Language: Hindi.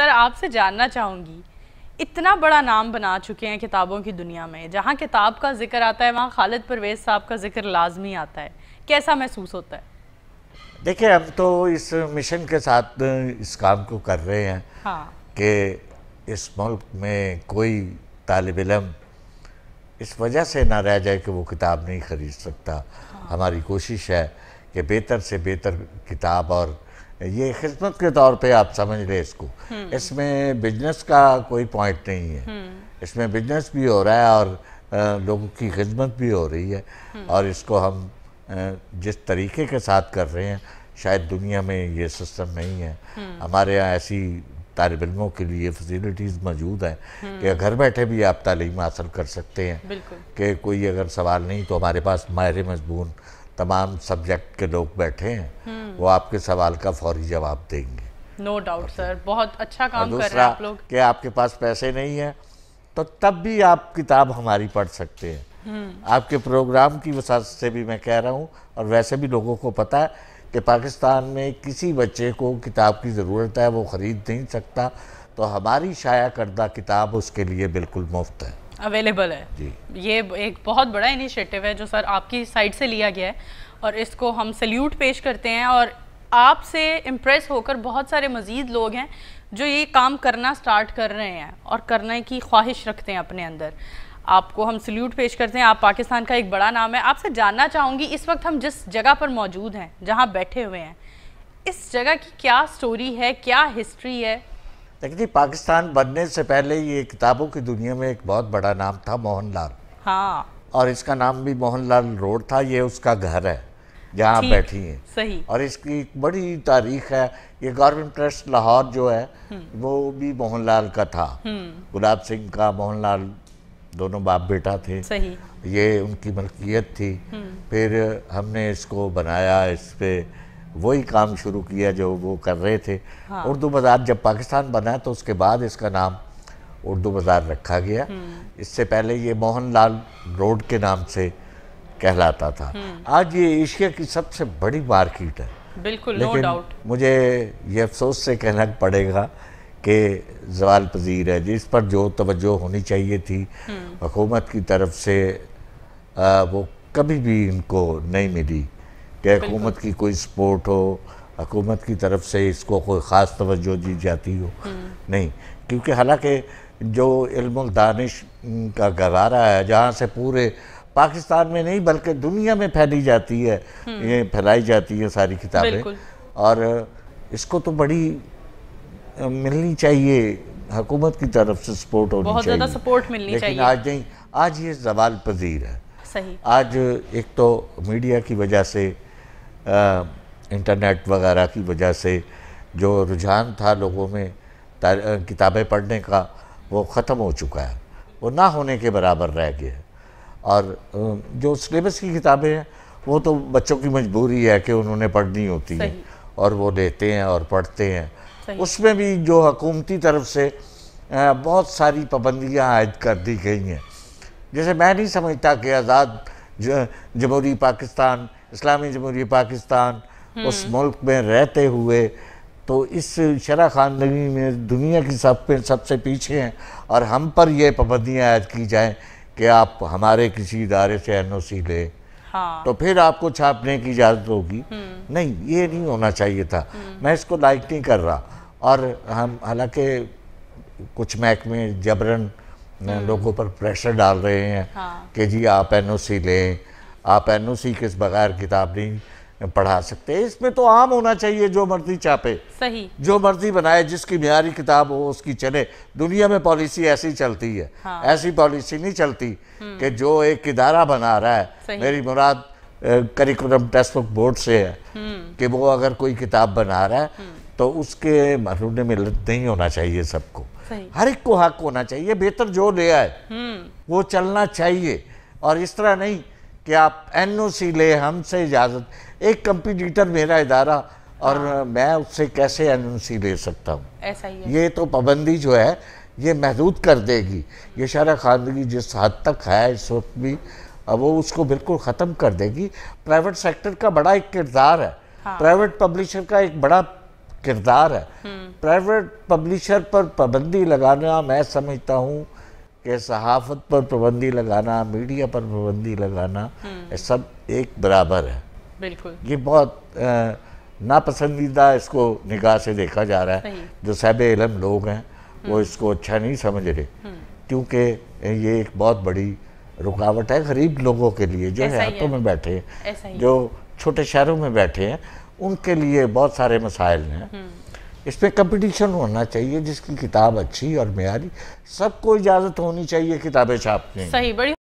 सर आपसे जानना चाहूँगी इतना बड़ा नाम बना चुके हैं किताबों की दुनिया में जहाँ किताब का जिक्र आता है वहाँ खालिद परवेज साहब का जिक्र लाजमी आता है कैसा महसूस होता है देखिए हम तो इस मिशन के साथ इस काम को कर रहे हैं हाँ। कि इस मुल्क में कोई तालब इलम इस वजह से ना रह जाए कि वो किताब नहीं ख़रीद सकता हाँ। हमारी कोशिश है कि बेहतर से बेहतर किताब और ये खिदमत के तौर पे आप समझ लें इसको हम्म। इसमें बिजनेस का कोई पॉइंट नहीं है हम्म। इसमें बिजनेस भी हो रहा है और लोगों की खिदमत भी हो रही है हम्म। और इसको हम जिस तरीके के साथ कर रहे हैं शायद दुनिया में ये सिस्टम नहीं है हमारे यहाँ ऐसी तालब इलमों के लिए फैसिलिटीज़ मौजूद हैं कि घर बैठे भी आप तालीम हासिल कर सकते हैं कि कोई अगर सवाल नहीं तो हमारे पास माहिर मजबून तमाम सब्जेक्ट के लोग बैठे हैं वो आपके सवाल का फौरी जवाब देंगे नो डाउट सर बहुत अच्छा काम कर रहे हैं आप लोग कि आपके पास पैसे नहीं है तो तब भी आप किताब हमारी पढ़ सकते हैं हम्म। आपके प्रोग्राम की वजह से भी मैं कह रहा हूँ और वैसे भी लोगों को पता है कि पाकिस्तान में किसी बच्चे को किताब की ज़रूरत है वो ख़रीद नहीं सकता तो हमारी शाया करदा किताब उसके लिए बिल्कुल मुफ्त है अवेलेबल है जी ये एक बहुत बड़ा इनिशिएटिव है जो सर आपकी साइड से लिया गया है और इसको हम सल्यूट पेश करते हैं और आपसे इम्प्रेस होकर बहुत सारे मज़ीद लोग हैं जो ये काम करना स्टार्ट कर रहे हैं और करने की ख्वाहिश रखते हैं अपने अंदर आपको हम सल्यूट पेश करते हैं आप पाकिस्तान का एक बड़ा नाम है आपसे जानना चाहूँगी इस वक्त हम जिस जगह पर मौजूद हैं जहाँ बैठे हुए हैं इस जगह की क्या स्टोरी है क्या हिस्ट्री है देखिए पाकिस्तान बनने से पहले ये किताबों की दुनिया में एक बहुत बड़ा नाम था मोहनलाल हाँ और इसका नाम भी मोहनलाल रोड था ये उसका घर है जहाँ बैठी हैं सही और इसकी एक बड़ी तारीख है ये गवर्नमेंट ट्रस्ट लाहौर जो है हम्म। वो भी मोहनलाल का था हम्म। गुलाब सिंह का मोहनलाल दोनों बाप बेटा थे सही ये उनकी मलकियत थी हम्म। फिर हमने इसको बनाया इस पर वही काम शुरू किया जो वो कर रहे थे हाँ। उर्दू बाज़ार जब पाकिस्तान बना तो उसके बाद इसका नाम उर्दू बाज़ार रखा गया हम्म। इससे पहले ये मोहन लाल रोड के नाम से कहलाता था हम्म। आज ये एशिया की सबसे बड़ी मार्किट है बिल्कुल लेकिन डाउट मुझे ये अफसोस से कहना पड़ेगा कि जवाल पजीर है जिस पर जो तवज्जो होनी चाहिए थी हम्म। हुकूमत की तरफ से आ, वो कभी भी इनको नहीं मिली कि हुकूमत की कोई सपोर्ट हो हकूमत की तरफ से इसको कोई ख़ास तवज्जो दी जाती हो हम्म। नहीं क्योंकि हालांकि जो इल्म दानिश का गवारा है जहाँ से पूरे पाकिस्तान में नहीं बल्कि दुनिया में फैली जाती है हम्म। ये फैलाई जाती है सारी किताबें और इसको तो बड़ी मिलनी चाहिए हकूमत की तरफ से सपोर्ट होनी बहुत चाहिए सपोर्ट मिलनी लेकिन चाहिए। आज नहीं आज ये जवाल पजीर है सही आज एक तो मीडिया की वजह से इंटरनेट वगैरह की वजह से जो रुझान था लोगों में किताबें पढ़ने का वो ख़त्म हो चुका है वो ना होने के बराबर रह गया है और जो सिलेबस की किताबें हैं वो तो बच्चों की मजबूरी है कि उन्होंने पढ़नी होती है और वो लेते हैं और पढ़ते हैं उसमें भी जो हकूमती तरफ से बहुत सारी पाबंदियाँ आयद कर दी गई हैं जैसे मैं नहीं समझता कि आज़ाद जमहूरी पाकिस्तान इस्लामी जमहूरी पाकिस्तान उस हम्म। मुल्क में रहते हुए तो इस शरा खानदगी में दुनिया की सब पे सबसे पीछे हैं और हम पर यह पाबंदियाँ आयद की जाएँ कि आप हमारे किसी इदारे से एन ओ सी लें हाँ। तो फिर आपको छापने की इजाज़त होगी हम्म। नहीं ये नहीं होना चाहिए था हम्म। मैं इसको लाइक नहीं कर रहा और हम हालांकि कुछ महकमे जबरन लोगों पर प्रेशर डाल रहे हैं हाँ। कि जी आप एन ओ सी लें आप एन ओ सी के बगैर किताब नहीं पढ़ा सकते इसमें तो आम होना चाहिए जो मर्जी चापे सही जो मर्जी बनाए जिसकी मीरी किताब हो उसकी चले दुनिया में पॉलिसी ऐसी चलती है हाँ। ऐसी पॉलिसी नहीं चलती हम्म। कि जो एक इदारा बना रहा है मेरी मुराद करिकुलम टेक्स्ट बुक बोर्ड से है हम्म। कि वो अगर कोई किताब बना रहा है हम्म। तो उसके महरूम मिलत नहीं होना चाहिए सबको हर एक को हक होना चाहिए बेहतर जो ले आए वो चलना चाहिए और इस तरह नहीं कि आप एन ओ सी ले हमसे इजाज़त एक कंपिटिटर मेरा इदारा और हाँ। मैं उससे कैसे एन ओ सी ले सकता हूँ ऐसा ही है। ये तो पाबंदी जो है ये महदूद कर देगी ये शरा खानगी जिस हद तक है इस वक्त भी वो उसको बिल्कुल ख़त्म कर देगी प्राइवेट सेक्टर का बड़ा एक किरदार है हाँ। प्राइवेट पब्लिशर का एक बड़ा किरदार है प्राइवेट हम्म। पब्लिशर पर पाबंदी लगाना मैं समझता हूँ कि सहाफत पर पाबंदी लगाना मीडिया पर पाबंदी लगाना हम्म। सब एक बराबर है बिल्कुल ये बहुत नापसंदीदा इसको निगाह से देखा जा रहा है जो साहब इलम लोग हैं वो हम्म। इसको अच्छा नहीं समझ रहे हम्म। क्योंकि ये एक बहुत बड़ी रुकावट है गरीब लोगों के लिए जो हाथों में बैठे हैं जो छोटे शहरों में बैठे हैं उनके लिए बहुत सारे मसाइल हैं इसमें कंपटीशन होना चाहिए जिसकी किताब अच्छी और म्यारी सबको इजाज़त होनी चाहिए किताबें छापने सही बड़ी